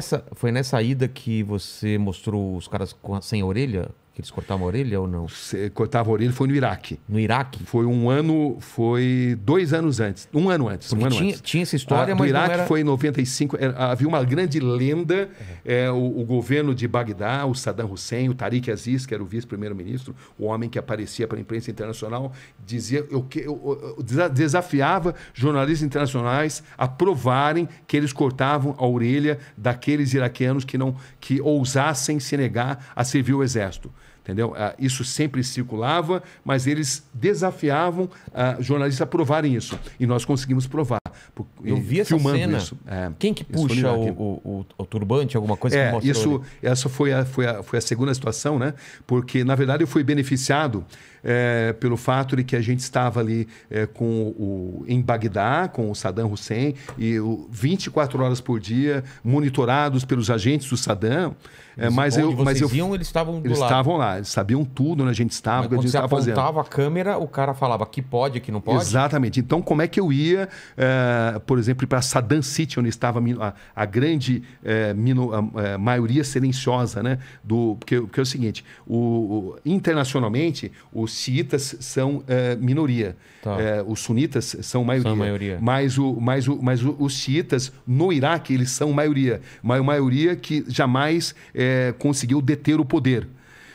nessa, foi nessa ida que você mostrou os caras a, sem a orelha? que eles cortavam a orelha ou não? Cortavam a orelha foi no Iraque. No Iraque? Foi um ano, foi dois anos antes. Um ano antes. um ano tinha, antes. tinha essa história, ah, mas. No Iraque era... foi em 95. Era, havia uma grande lenda. É. É, o, o, governo de Bagdá, o Saddam Hussein, o Tariq Aziz, que era o vice-primeiro-ministro, o homem que aparecia para a imprensa internacional, dizia, eu, eu, eu, desafiava jornalistas internacionais a provarem que eles cortavam a orelha daqueles iraquianos que não que ousassem se negar a servir o exército entendeu? Ah, isso sempre circulava, mas eles desafiavam uh, jornalistas a provarem isso. E nós conseguimos provar. Por, Eu vi essa cena. Isso. É, Quem que puxa o, o, o, turbante, alguma coisa é, que mostra isso? Essa foi a, foi, a, foi a segunda situação, né? Porque, na verdade, eu fui beneficiado é, pelo fato de que a gente estava ali é, com o, em Bagdá, com o Saddam Hussein, e o, 24 horas por dia, monitorados pelos agentes do Saddam. É, mas eu, mas eu, iam, eles estavam Eles lado. estavam lá, eles sabiam tudo onde né? a gente estava, o que a gente estava tá fazendo. Quando apontava a câmera, o cara falava que pode, que não pode? Exatamente. Então, como é que eu ia, eh, por exemplo, para Saddam City, onde estava a, a grande eh, mino, a, a eh, maioria silenciosa, né? Do, porque, porque é o seguinte, o, o internacionalmente, os xiitas são minoria. Tá. os sunitas são maioria. São maioria. Mas, o, mas, o, mas os xiitas, no Iraque, eles são maioria. a maioria que jamais... É, é, conseguiu deter o poder.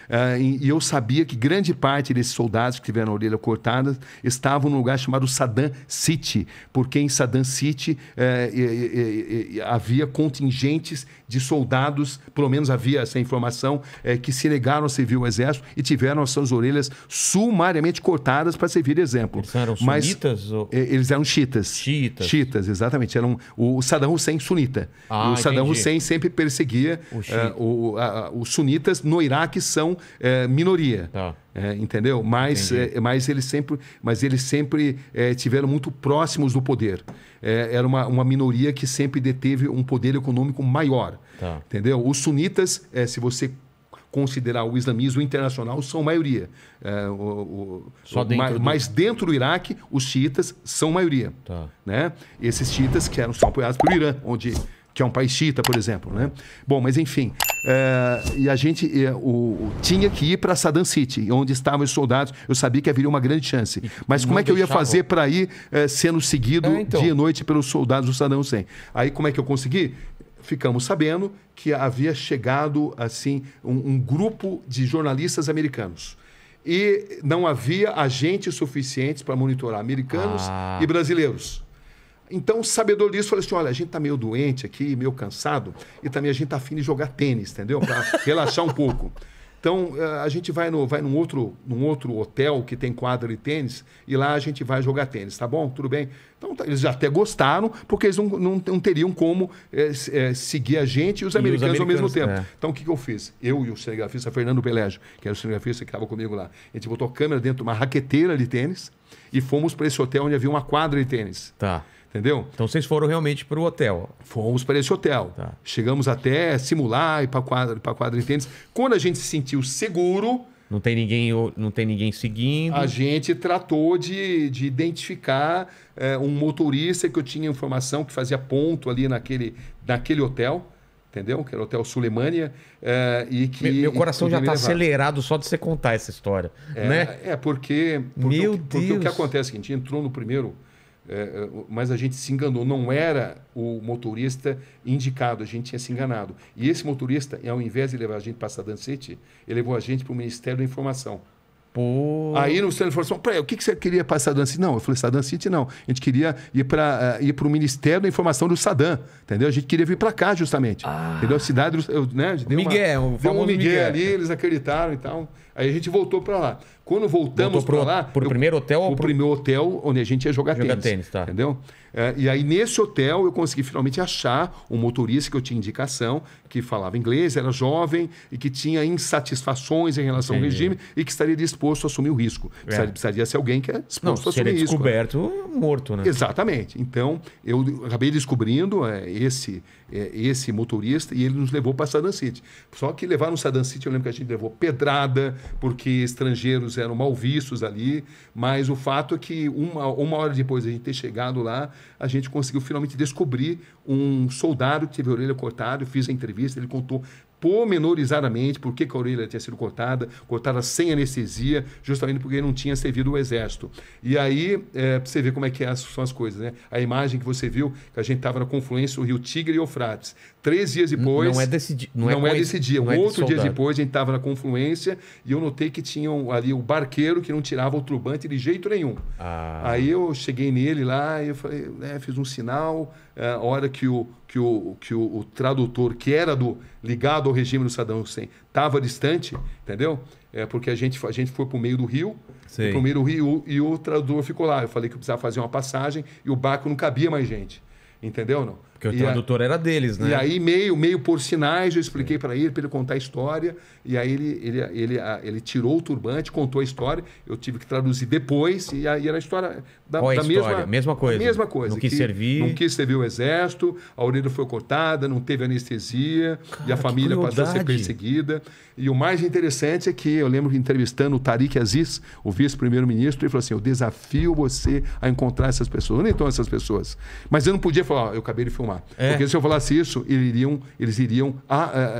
Ah, e, eu sabia que grande parte desses soldados que tiveram a orelha cortada estavam num lugar chamado Saddam City, porque em Saddam City uh, havia contingentes de soldados, pelo menos havia essa informação, uh, que se negaram a servir o exército e tiveram as suas orelhas sumariamente cortadas para servir de exemplo. Eles eram Mas, sunitas? Ou... Eles eram chitas. Chitas. Chitas, exatamente. Eram o Saddam Hussein sunita. Ah, o Saddam entendi. Hussein sempre perseguia o, o, a, os sunitas no Iraque são é, minoria. Tá. É, entendeu? Mas, é, mas eles sempre, mas eles sempre é, tiveram muito próximos do poder. É, era uma, uma minoria que sempre deteve um poder econômico maior. Tá. Entendeu? Os sunitas, é, se você considerar o islamismo internacional são maioria. É, o, o, dentro ma, do... Mas dentro do Iraque, os xiitas são maioria. Tá. Né? Esses xiitas que eram, são apoiados pelo Irã, onde que é um país chita, por exemplo. Né? Bom, mas enfim. É, e a gente é, o, tinha que ir para Saddam City, onde estavam os soldados. Eu sabia que haveria uma grande chance. Mas como é que eu ia fazer para ir é, sendo seguido é, então. dia e noite pelos soldados do Saddam Hussein? Aí como é que eu consegui? Ficamos sabendo que havia chegado assim um, um grupo de jornalistas americanos e não havia agentes suficientes para monitorar americanos ah. e brasileiros. Então, sabedor disso, falei assim: olha, a gente tá meio doente aqui, meio cansado, e também a gente tá afim de jogar tênis, entendeu? Para relaxar um pouco. Então, eh, a gente vai, no, vai num, outro, num outro hotel que tem quadra de tênis e lá a gente vai jogar tênis, tá bom? Tudo bem? Então, tá, eles até gostaram, porque eles não, não, não teriam como é, é, seguir a gente e os, e americanos, os americanos ao mesmo tempo. É. Então, o que, que eu fiz? Eu e o cinegrafista Fernando Pelégio, que era o cinegrafista que estava comigo lá, a gente botou a câmera dentro de uma raqueteira de tênis e fomos para esse hotel onde havia uma quadra de tênis. Tá. Entendeu? Então vocês foram realmente para o hotel. Fomos para esse hotel. Tá. Chegamos até simular e para quadra, para quadra de tênis. Quando a gente se sentiu seguro, não tem ninguém, não tem ninguém seguindo. A gente tratou de, de identificar é, um motorista que eu tinha informação que fazia ponto ali naquele, naquele hotel. Entendeu? Que era o Hotel Sulemânia. É, e que, meu, meu coração já está acelerado só de você contar essa história. É, né? é porque, porque, meu o, porque Deus. o que acontece é que a gente entrou no primeiro é, é mas a gente se enganou, não era o motorista indicado, a gente tinha se enganado. E esse motorista, ao invés de levar a gente para Saddam City, ele levou a gente para o Ministério da Informação. Pô. Aí no Ministério da Informação, peraí, o que, que você queria para Saddam City? Não, eu falei, Saddam City não. A gente queria ir para uh, eh, ir o Ministério da Informação do Saddam, entendeu? A gente queria vir para cá justamente. Ah. Entendeu? A cidade, né? Deu Miguel, uma, o deu um Miguel, Miguel ali, eles acreditaram e tal. Aí a gente voltou para lá. Quando voltamos para lá. para o primeiro hotel ou O pro... primeiro hotel onde a gente ia jogar Joga tênis. tênis tá. Entendeu? É, e aí, nesse hotel, eu consegui finalmente achar um motorista que eu tinha indicação, que falava inglês, era jovem e que tinha insatisfações em relação Entendi. ao regime e que estaria disposto a assumir o risco. É. Precisaria, precisaria ser alguém que é disposto Não, a assumir o risco. Né? descoberto morto, né? Exatamente. Então, eu acabei descobrindo é, esse, é, esse motorista e ele nos levou para Saddam City. Só que levar no Saddam City, eu lembro que a gente levou pedrada, porque estrangeiros eram mal vistos ali, mas o fato é que uma, uma hora depois de a gente ter chegado lá, a gente conseguiu finalmente descobrir um soldado que teve a orelha cortada, eu fiz a entrevista, ele contou pormenorizadamente por que a orelha tinha sido cortada, cortada sem anestesia, justamente porque não tinha servido o exército. E aí é, você vê como é que é, são as coisas, né? A imagem que você viu, que a gente estava na confluência do rio Tigre e Eufrates. Três dias depois... Não é desse, não, não é, é desse dia. É um outro dia depois, a gente estava na confluência e eu notei que tinham ali o barqueiro que não tirava o turbante de jeito nenhum. Ah. Aí eu cheguei nele lá e eu falei, né, fiz um sinal, é, a hora que o, que o, que o, o tradutor, que era do ligado vinculado ao regime do Saddam Hussein, estava distante, entendeu? É porque a gente, a gente foi para o meio do rio, para o meio do rio e o tradutor ficou lá. Eu falei que eu precisava fazer uma passagem e o barco não cabia mais gente, entendeu? Não. Porque o tradutor a... era deles, né? E aí, meio, meio por sinais, eu expliquei para ele, para ele contar a história. E aí, ele, ele, ele, ele tirou o turbante, contou a história. Eu tive que traduzir depois. E aí, era a história da, Qual é a história? mesma, mesma coisa. Mesma coisa. Não quis que, servir. Não quis servir o exército, a orelha foi cortada, não teve anestesia. Cara, e a família passou a ser perseguida. E o mais interessante é que eu lembro entrevistando o Tariq Aziz, o vice-primeiro-ministro, ele falou assim: eu desafio você a encontrar essas pessoas. Onde estão essas pessoas? Mas eu não podia falar, oh, eu acabei de filmar. É. Porque se eu falasse isso, eles iriam, eles iriam a, a,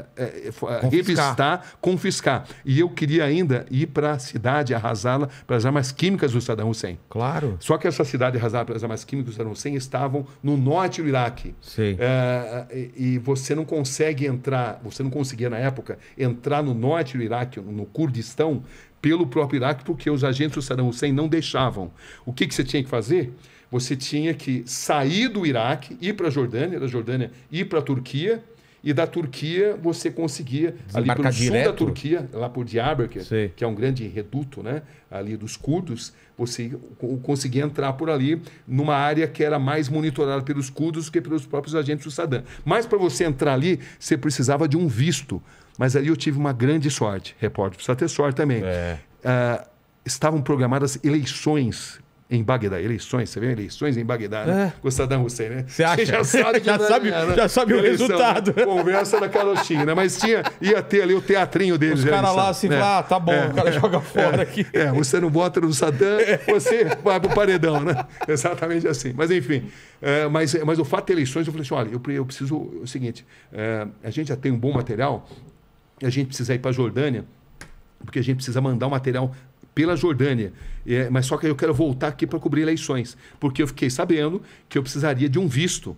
a, revistar, confiscar. E eu queria ainda ir para a cidade, arrasá-la, para as armas químicas do Saddam Hussein. Claro. Só que essa cidade arrasada as armas químicas do Saddam Hussein estavam no norte do Iraque. Sim. É, eh, eh, e você não consegue entrar, você não conseguia na época entrar no norte do Iraque, no Kurdistão, pelo próprio Iraque, porque os agentes do Saddam Hussein não deixavam. O que, que você tinha que fazer? Você tinha que sair do Iraque, ir para a Jordânia, da Jordânia ir para a Turquia, e da Turquia você conseguia, ali pelo direto. sul da Turquia, lá por Diyarbakir, que é um grande reduto né, ali dos curdos, você conseguia entrar por ali numa área que era mais monitorada pelos curdos que pelos próprios agentes do Saddam. Mas para você entrar ali, você precisava de um visto. Mas ali eu tive uma grande sorte, repórter, precisa ter sorte também. É. Uh, estavam programadas eleições em Bagdá, eleições, você vê eleições em Bagdá, né? É. Com Saddam Hussein, né? Você acha? já sabe, já sabe, era, já sabe o né? resultado. Né? Conversa da carochinha, né? Mas tinha, ia ter ali o teatrinho deles. Os né, caras lá assim, é. ah, tá bom, é. o cara joga é. fora aqui. É, você não vota no Saddam, é. você vai pro paredão, né? Exatamente assim. Mas enfim, é, mas, mas o fato de eleições, eu falei assim, olha, eu, eu preciso, o seguinte, a gente já tem um bom material, a gente precisa ir para a Jordânia, porque a gente precisa mandar o um material pela Jordânia. É, mas só que eu quero voltar aqui para cobrir eleições, porque eu fiquei sabendo que eu precisaria de um visto.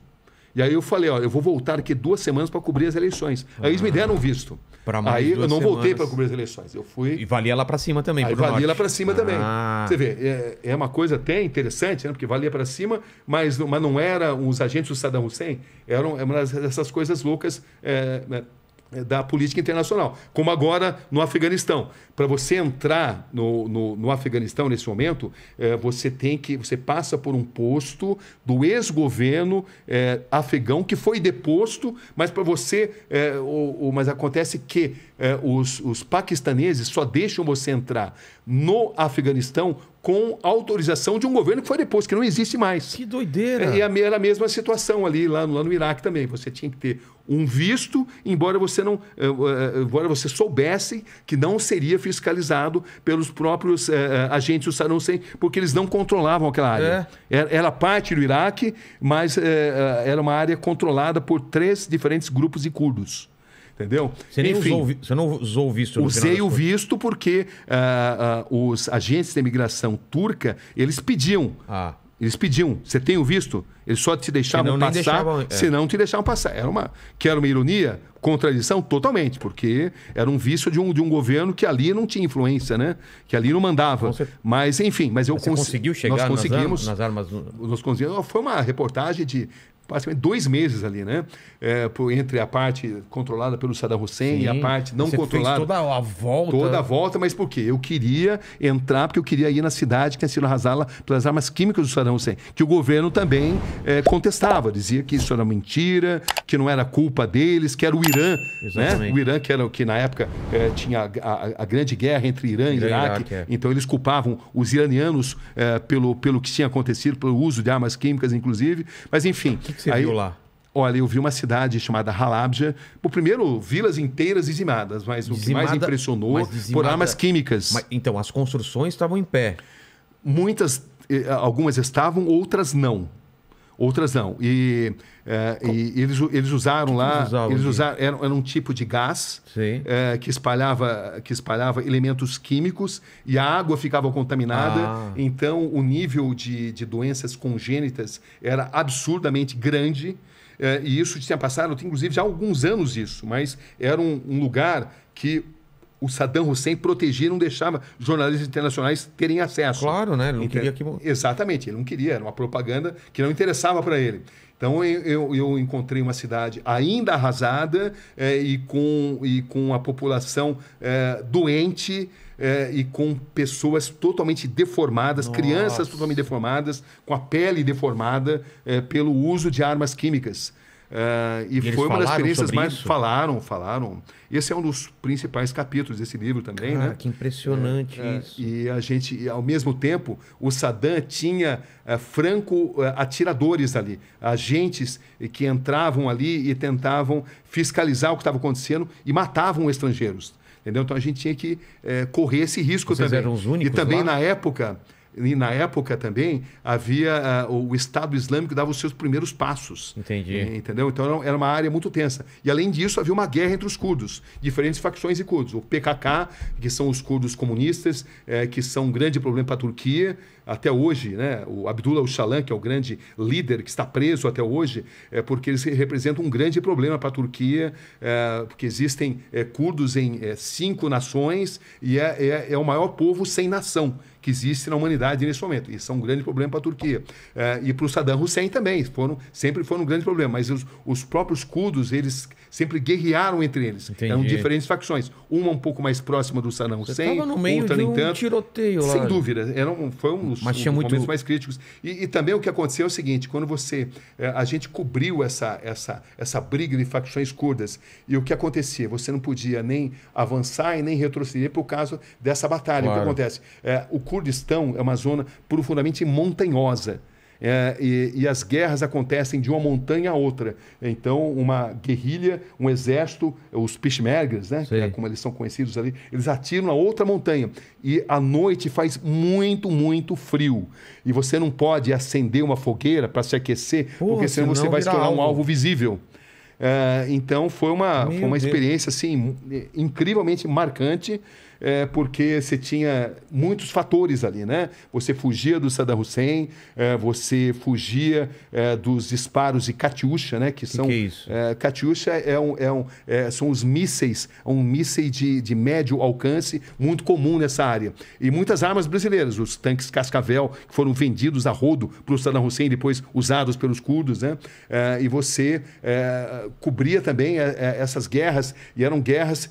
E aí eu falei, ó, eu vou voltar aqui duas semanas para cobrir as eleições. Aí eles me ah, deram um visto. aí eu não semanas. voltei para cobrir as eleições. Eu fui. E valia lá para cima também. Aí valia norte. lá para cima ah. também. Você vê, é, é, uma coisa até interessante, né? Porque valia para cima, mas, mas não era os agentes do Saddam Hussein, eram, é uma essas coisas loucas. É, né, é, da política internacional, como agora no Afeganistão para você entrar no, no, no, Afeganistão nesse momento, eh, você tem que. Você passa por um posto do ex-governo eh, afegão que foi deposto, mas para você. Eh, o, o, mas acontece que os, os paquistaneses só deixam você entrar no Afeganistão com autorização de um governo que foi deposto que não existe mais. Que doideira! É, e era a mesma situação ali, lá no, lá no Iraque também. Você tinha que ter um visto, embora você não. embora você soubesse que não seria fiscalizado pelos próprios eh, eh, agentes do Saddam Hussein, porque eles não controlavam aquela área. É. Era, parte do Iraque, mas eh, era uma área controlada por três diferentes grupos de curdos. Entendeu? Você, Enfim, usou, você não usou o visto Usei o visto porque uh, uh, os agentes de imigração turca, eles pediam ah eles pediam, você tem o visto? Eles só te deixavam senão passar, deixavam, é. se não te deixavam passar. Era uma, que era uma ironia, contradição totalmente, porque era um vício de um, de um governo que ali não tinha influência, né? Que ali não mandava. Você... Mas enfim, mas eu consegui. conseguiu chegar nós conseguimos, nas armas? Nas armas... Nós conseguimos. Foi uma reportagem de praticamente dois meses ali, né? É, por, entre a parte controlada pelo Saddam Hussein Sim. e a parte não Você controlada. Fez toda a volta. Toda a volta, mas por quê? Eu queria entrar, porque eu queria ir na cidade que tinha é sido arrasada pelas armas químicas do Saddam Hussein, que o governo também é, contestava, dizia que isso era mentira, que não era culpa deles, que era o Irã, né? Exatamente. né? O Irã, que, era, que na época é, tinha a, a, a, grande guerra entre Irã e Irã, Iraque, Iraque é. então eles culpavam os iranianos é, pelo, pelo que tinha acontecido, pelo uso de armas químicas, inclusive, mas enfim. Que que você Aí, viu lá? Olha, eu vi uma cidade chamada Halabja. O primeiro, vilas inteiras dizimadas, mas dizimada, o que mais impressionou por armas químicas. Mas, então, as construções estavam em pé. Muitas, eh, algumas estavam, outras não outras não. E, é, e eles, eles usaram tipo lá, eles usavam, eles usaram, era, era, um tipo de gás é, que, espalhava, que espalhava elementos químicos e a água ficava contaminada. Ah. Então, o nível de, de doenças congênitas era absurdamente grande. É, e isso tinha passado, inclusive, já há alguns anos isso, mas era um, um lugar que o Saddam Hussein protegia, não deixava jornalistas internacionais terem acesso. Claro, né? Ele não queria que... Exatamente, ele não queria. Era uma propaganda que não interessava para ele. Então eu, eu, encontrei uma cidade ainda arrasada é, e, com, e com a população é, doente é, e com pessoas totalmente deformadas, Nossa. crianças totalmente deformadas, com a pele deformada pelo uso de armas químicas. Uh, e, e foi uma das experiências mais. Isso? Falaram, falaram. Esse é um dos principais capítulos desse livro também, Cara, ah, né? Que impressionante é, isso. É, e a gente, e ao mesmo tempo, o Saddam tinha é, franco atiradores ali, agentes que entravam ali e tentavam fiscalizar o que estava acontecendo e matavam estrangeiros. Entendeu? Então a gente tinha que correr esse risco Vocês também. Eram os únicos e também lá? na época. E na época também havia uh, o Estado Islâmico dava os seus primeiros passos. Entendi. Entendeu? Então era uma área muito tensa. E além disso, havia uma guerra entre os curdos, diferentes facções e curdos. O PKK, que são os curdos comunistas, é, que são um grande problema para a Turquia, até hoje, né? O Abdullah Öcalan, que é o grande líder que está preso até hoje, é porque eles representam um grande problema para a Turquia, é, porque existem é, curdos em é, cinco nações e é, é, é o maior povo sem nação que existe na humanidade nesse momento. Isso é um grande problema para a Turquia. É, e para o Saddam Hussein também. Foram, sempre foram um grande problema. Mas os, os próprios curdos, eles sempre guerrearam entre eles. Entendi. Eram diferentes facções. Uma um pouco mais próxima do Saddam Hussein, outra nem um tanto. tiroteio lá. Sem dúvida. Era um, foi um dos um momentos muito... mais críticos. E, e, também o que aconteceu é o seguinte, quando você... Eh, a gente cobriu essa, essa, essa briga de facções curdas. E o que acontecia? Você não podia nem avançar e nem retroceder por causa dessa batalha. Claro. O que acontece? É, o Kurdistão é uma zona profundamente montanhosa. É, e, e, as guerras acontecem de uma montanha a outra. Então, uma guerrilha, um exército, os Pishmergas, né, é como eles são conhecidos ali, eles atiram a outra montanha. E à noite faz muito, muito frio. E você não pode acender uma fogueira para se aquecer, porque senão, senão você vai se tornar um alvo visível. É, então, foi uma, foi uma experiência assim, incrivelmente marcante é, porque você tinha muitos fatores ali, né? Você fugia do Saddam Hussein, é, você fugia é, dos disparos de Katyusha, né? Que, são que é isso? É, Katyusha é um, é um, é, são os mísseis, é um míssil de, de médio alcance muito comum nessa área. E muitas armas brasileiras, os tanques Cascavel, que foram vendidos a rodo para o Saddam Hussein, depois usados pelos curdos, né? e você cobria também essas guerras, e eram guerras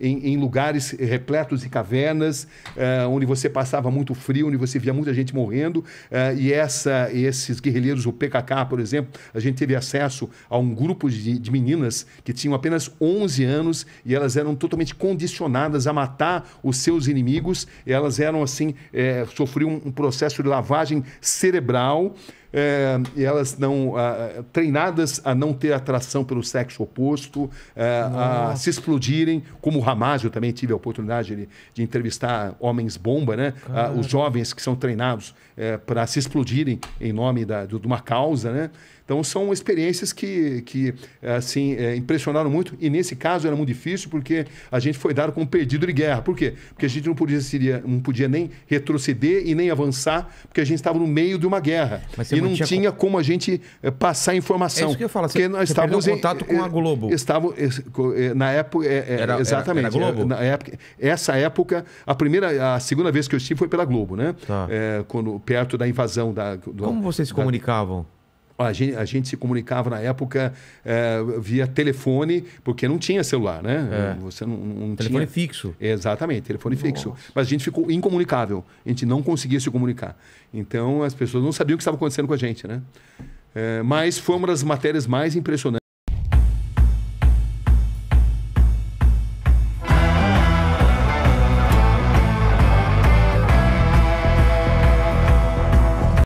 em, em lugares repletos desertos e cavernas, uh, onde você passava muito frio, onde você via muita gente morrendo. Uh, e essa, esses guerrilheiros, o PKK, por exemplo, a gente teve acesso a um grupo de, de meninas que tinham apenas 11 anos e elas eram totalmente condicionadas a matar os seus inimigos. Elas eram assim, é, sofriam um processo de lavagem cerebral. É, elas não treinadas a não ter atração pelo sexo oposto, é, a se explodirem, como o Hamas, eu também tive a oportunidade de, de entrevistar homens bomba, né? os jovens que são treinados é, para se explodirem em nome da, de, de uma causa, né? Então são experiências que, que assim, é, impressionaram muito. E nesse caso era muito difícil porque a gente foi dado como perdido de guerra. Por quê? Porque a gente não podia, seria, não podia nem retroceder e nem avançar, porque a gente estava no meio de uma guerra. E não tinha, tinha como a gente é, passar informação. É isso que eu falo. Você, porque nós estávamos em contato com a é, Globo. Estava, é, na época... Era, exatamente. Era, era Globo? Na época, essa época, a primeira, a segunda vez que eu estive foi pela Globo, né? Tá. quando, perto da invasão da... Do, como vocês se comunicavam? Da, a gente, a gente se comunicava na época é, via telefone, porque não tinha celular, né? É. Você não, não telefone tinha... fixo. Exatamente, telefone Nossa. fixo. Mas a gente ficou incomunicável. A gente não conseguia se comunicar. Então as pessoas não sabiam o que estava acontecendo com a gente, né? É, mas foi uma das matérias mais impressionantes.